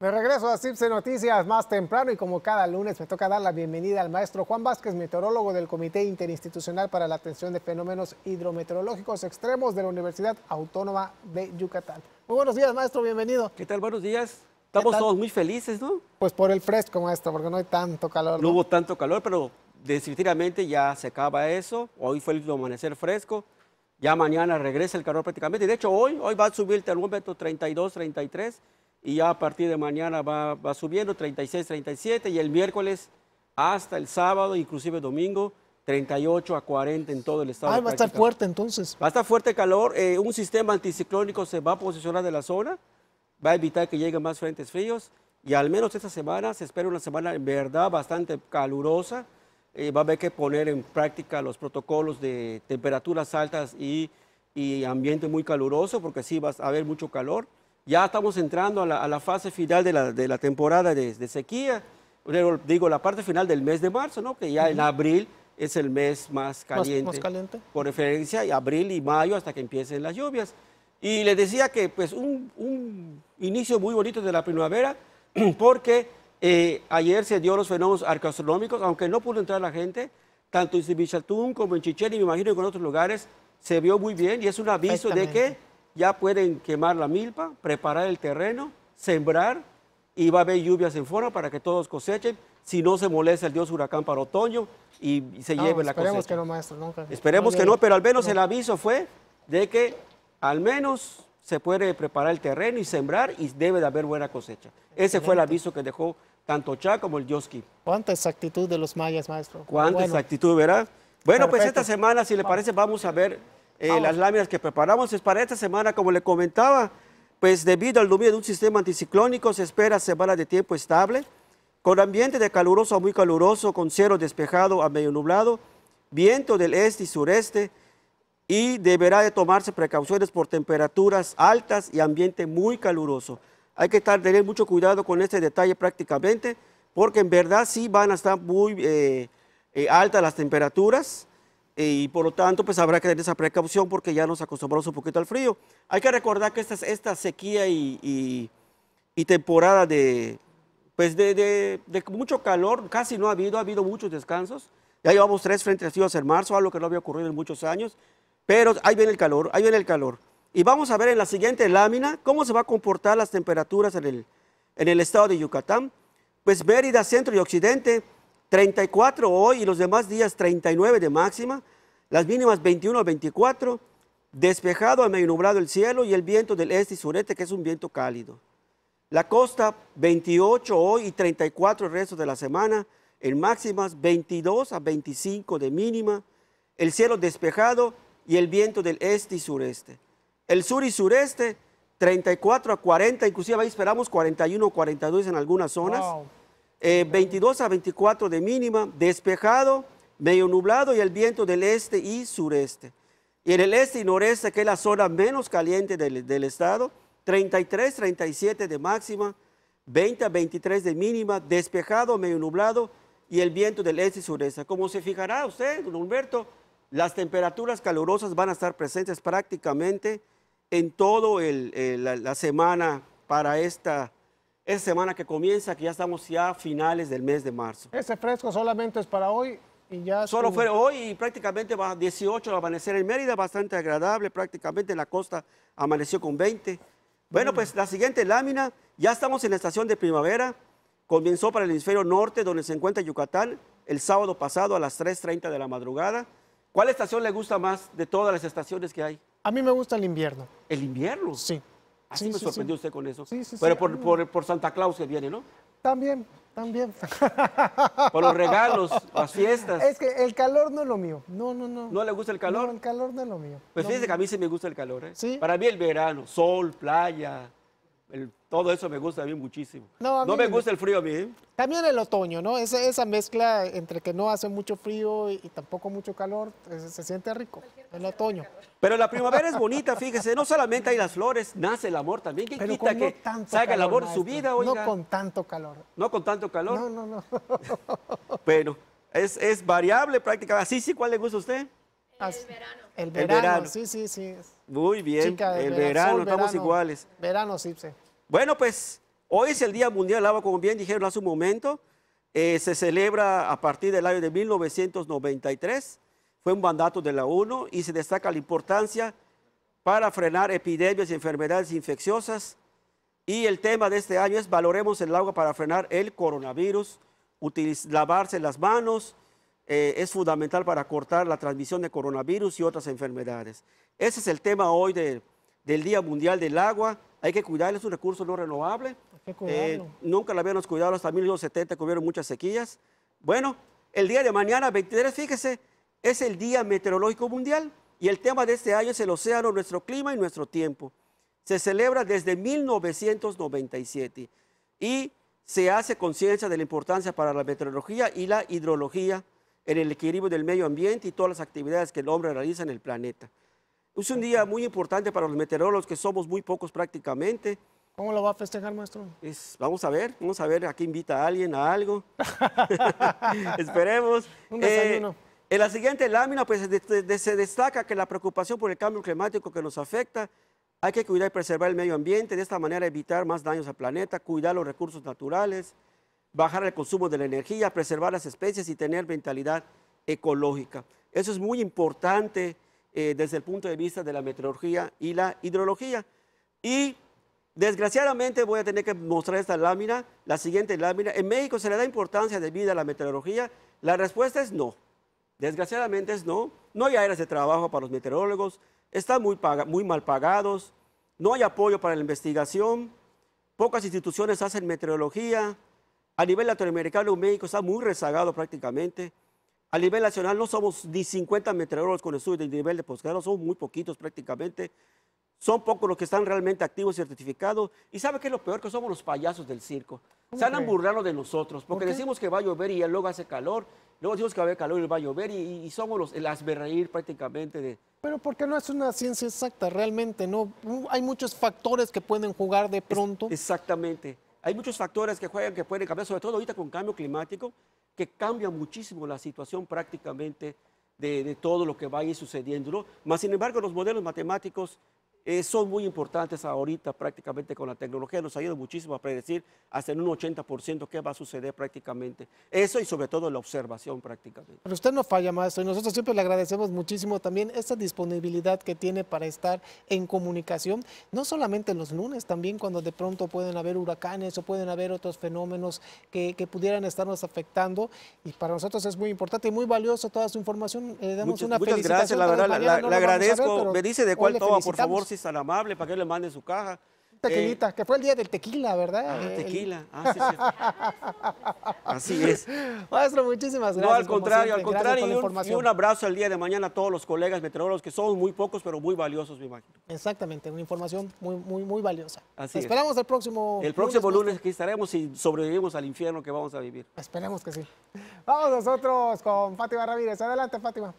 Me regreso a CIPSE Noticias más temprano y como cada lunes me toca dar la bienvenida al maestro Juan Vázquez, meteorólogo del Comité Interinstitucional para la Atención de Fenómenos Hidrometeorológicos Extremos de la Universidad Autónoma de Yucatán. Muy buenos días, maestro, bienvenido. ¿Qué tal? Buenos días. Estamos todos muy felices, ¿no? Pues por el fresco, maestro, porque no hay tanto calor. No, hubo tanto calor, pero definitivamente ya se acaba eso. Hoy fue el amanecer fresco. Ya mañana regresa el calor prácticamente. De hecho, hoy, hoy va a subir el termómetro 32, 33 y ya a partir de mañana va, subiendo 36, 37 y el miércoles hasta el sábado, inclusive domingo, 38 a 40 en todo el estado. Ah, va a estar fuerte entonces. Va a estar fuerte calor. Eh, un sistema anticiclónico se va a posicionar de la zona, va a evitar que lleguen más frentes fríos. Y al menos esta semana se espera una semana en verdad bastante calurosa. Eh, va a haber que poner en práctica los protocolos de temperaturas altas y, y ambiente muy caluroso, porque sí va a haber mucho calor. Ya estamos entrando a la, fase final de la, temporada de, sequía, digo, la parte final del mes de marzo, que ya en abril es el mes más caliente, más, caliente. Por referencia, y abril y mayo hasta que empiecen las lluvias. Y les decía que pues un, inicio muy bonito de la primavera, porque eh, ayer se dio los fenómenos arqueastronómicos, aunque no pudo entrar la gente, tanto en Sibichatún como en Chichén y me imagino que en otros lugares se vio muy bien y es un aviso de que ya pueden quemar la milpa, preparar el terreno, sembrar y va a haber lluvias en forma para que todos cosechen. Si no se molesta el dios huracán para otoño y se lleve la cosecha. Esperemos que no, maestro. Nunca. Esperemos que no, pero al menos el aviso fue de que al menos se puede preparar el terreno y sembrar y debe de haber buena cosecha. Ese fue el aviso que dejó tanto Chá como el Dioski. ¿Cuánta exactitud de los mayas, maestro? ¿Cuánta exactitud, verdad? Bueno, pues esta semana, si le parece, vamos a ver eh, las láminas que preparamos es para esta semana, como le comentaba, pues debido al dominio de un sistema anticiclónico se espera semana de tiempo estable, con ambiente de caluroso a muy caluroso, con cielo despejado a medio nublado, viento del este y sureste, y deberá de tomarse precauciones por temperaturas altas y ambiente muy caluroso. Hay que estar, tener mucho cuidado con este detalle prácticamente, porque en verdad sí van a estar muy eh, eh, altas las temperaturas y por lo tanto pues habrá que tener esa precaución porque ya nos acostumbramos un poquito al frío. Hay que recordar que esta, esta sequía y, y, temporada de, pues de, de, mucho calor casi no ha habido, ha habido muchos descansos. Ya llevamos tres frentes fríos en marzo, algo que no había ocurrido en muchos años, pero ahí viene el calor, ahí viene el calor. Y vamos a ver en la siguiente lámina cómo se va a comportar las temperaturas en el, en el estado de Yucatán. Pues Mérida, centro y occidente, 34 hoy y los demás días 39 de máxima, las mínimas 21 a 24, despejado a medio nublado el cielo y el viento del este y sureste, que es un viento cálido. La costa 28 hoy y 34 el resto de la semana, en máximas 22 a 25 de mínima, el cielo despejado y el viento del este y sureste. El sur y sureste 34 a 40, inclusive ahí esperamos 41 o 42 en algunas zonas. Wow. 22 eh, a 24 de mínima, despejado, medio nublado y el viento del este y sureste. Y en el este y noreste, que es la zona menos caliente del, estado, 33, 37 de máxima, 20 a 23 de mínima, despejado, medio nublado y el viento del este y sureste. Como se fijará usted, don Humberto, las temperaturas calurosas van a estar presentes prácticamente en toda eh, la, la semana para esta es semana que comienza, que ya estamos ya a finales del mes de marzo. Ese fresco solamente es para hoy y ya... Solo fue hoy y prácticamente va 18 al amanecer en Mérida, bastante agradable, prácticamente la costa amaneció con 20. Bueno, pues la siguiente lámina, ya estamos en la estación de primavera, comenzó para el hemisferio norte, donde se encuentra Yucatán, el sábado pasado a las 3.30 de la madrugada. ¿Cuál estación le gusta más de todas las estaciones que hay? A mí me gusta el invierno. ¿El invierno? Sí. Así me sorprendió usted con eso. Sí, Pero por, por, por, Santa Claus que viene, ¿no? También, también. Por los regalos, las fiestas. Es que el calor no es lo mío. No, no, no. ¿No le gusta el calor? No, el calor no es lo mío. Pues fíjese que a mí sí me gusta el calor. ¿eh? Para mí el verano, sol, playa, todo eso me gusta a mí muchísimo. No, me gusta el frío a mí. ¿eh? También el otoño, ¿no? Esa, esa mezcla entre que no hace mucho frío y, tampoco mucho calor, eh, se, siente rico, el otoño. Pero la primavera es bonita, fíjese, no solamente hay las flores, nace el amor también. qué quita que salga el amor su vida? hoy No con tanto calor. No con tanto calor. No, no, no. bueno, es, es variable prácticamente. ¿Así ah, sí cuál le gusta a usted? El verano. El verano, sí, sí, sí. Muy bien, el verano, estamos iguales. Verano, sí, sí. Bueno, pues hoy es el Día Mundial del Agua, como bien dijeron hace un momento. Eh, se celebra a partir del año de 1993. Fue un mandato de la ONU y se destaca la importancia para frenar epidemias y enfermedades infecciosas. Y el tema de este año es valoremos el agua para frenar el coronavirus, lavarse las manos, eh, es fundamental para cortar la transmisión de coronavirus y otras enfermedades. Ese es el tema hoy del Día Mundial del Agua. Hay que cuidar, es un recurso no renovable. Eh, nunca la habíamos cuidado hasta 1970, que hubieron muchas sequías. Bueno, el día de mañana, 23, fíjese, es el Día Meteorológico Mundial y el tema de este año es el océano, nuestro clima y nuestro tiempo. Se celebra desde 1997 y se hace conciencia de la importancia para la meteorología y la hidrología en el equilibrio del medio ambiente y todas las actividades que el hombre realiza en el planeta. Es un día muy importante para los meteorólogos, que somos muy pocos prácticamente. ¿Cómo lo va a festejar, maestro? vamos a ver, vamos a ver aquí invita a alguien, a algo. Esperemos. Un desayuno. Eh, en la siguiente lámina, pues se destaca que la preocupación por el cambio climático que nos afecta, hay que cuidar y preservar el medio ambiente, de esta manera evitar más daños al planeta, cuidar los recursos naturales, bajar el consumo de la energía, preservar las especies y tener mentalidad ecológica. Eso es muy importante eh, desde el punto de vista de la meteorología y la hidrología. Y desgraciadamente voy a tener que mostrar esta lámina, la siguiente lámina. ¿En México se le da importancia debida a la meteorología? La respuesta es no. Desgraciadamente es no. No hay áreas de trabajo para los meteorólogos, están muy, muy mal pagados, no hay apoyo para la investigación, pocas instituciones hacen meteorología, a nivel latinoamericano, México está muy rezagado prácticamente. A nivel nacional no somos ni 50 meteorólogos con estudios de nivel de posgrado, somos muy poquitos prácticamente. Son pocos los que están realmente activos y certificados. ¿Y sabe qué es lo peor? Que somos los payasos del circo. Se han burlado de nosotros, porque decimos que va a llover y luego hace calor, luego decimos que va a haber calor y va a llover, y, somos los, el asberreír prácticamente de, pero porque no es una ciencia exacta realmente, ¿no? Hay muchos factores que pueden jugar de pronto. Exactamente. Hay muchos factores que juegan, que pueden cambiar, sobre todo ahorita con cambio climático, que cambia muchísimo la situación prácticamente de, todo lo que va sucediendo. ¿no? Más sin embargo, los modelos matemáticos eh, son muy importantes ahorita prácticamente con la tecnología, nos ayuda muchísimo a predecir hasta en un 80% qué va a suceder prácticamente. Eso y sobre todo la observación prácticamente. Pero usted no falla, maestro, y nosotros siempre le agradecemos muchísimo también esta disponibilidad que tiene para estar en comunicación, no solamente los lunes, también cuando de pronto pueden haber huracanes o pueden haber otros fenómenos que, pudieran estarnos afectando y para nosotros es muy importante y muy valioso toda su información. Le damos una muchas gracias, la verdad, la, agradezco. me dice de cuál toma, por favor, si amable para que le mande su caja. Tequilita, eh, que fue el día del tequila, ¿verdad? Ah, tequila. Ah, Así es. Maestro, muchísimas gracias. No, al contrario, al contrario. Y un, abrazo el día de mañana a todos los colegas meteorólogos, que son muy pocos, pero muy valiosos, me imagino. Exactamente, una información muy, muy, muy valiosa. Así Esperamos el próximo El próximo lunes, aquí que estaremos y sobrevivimos al infierno que vamos a vivir. Esperemos que sí. Vamos nosotros con Fátima Ramírez. Adelante, Fátima.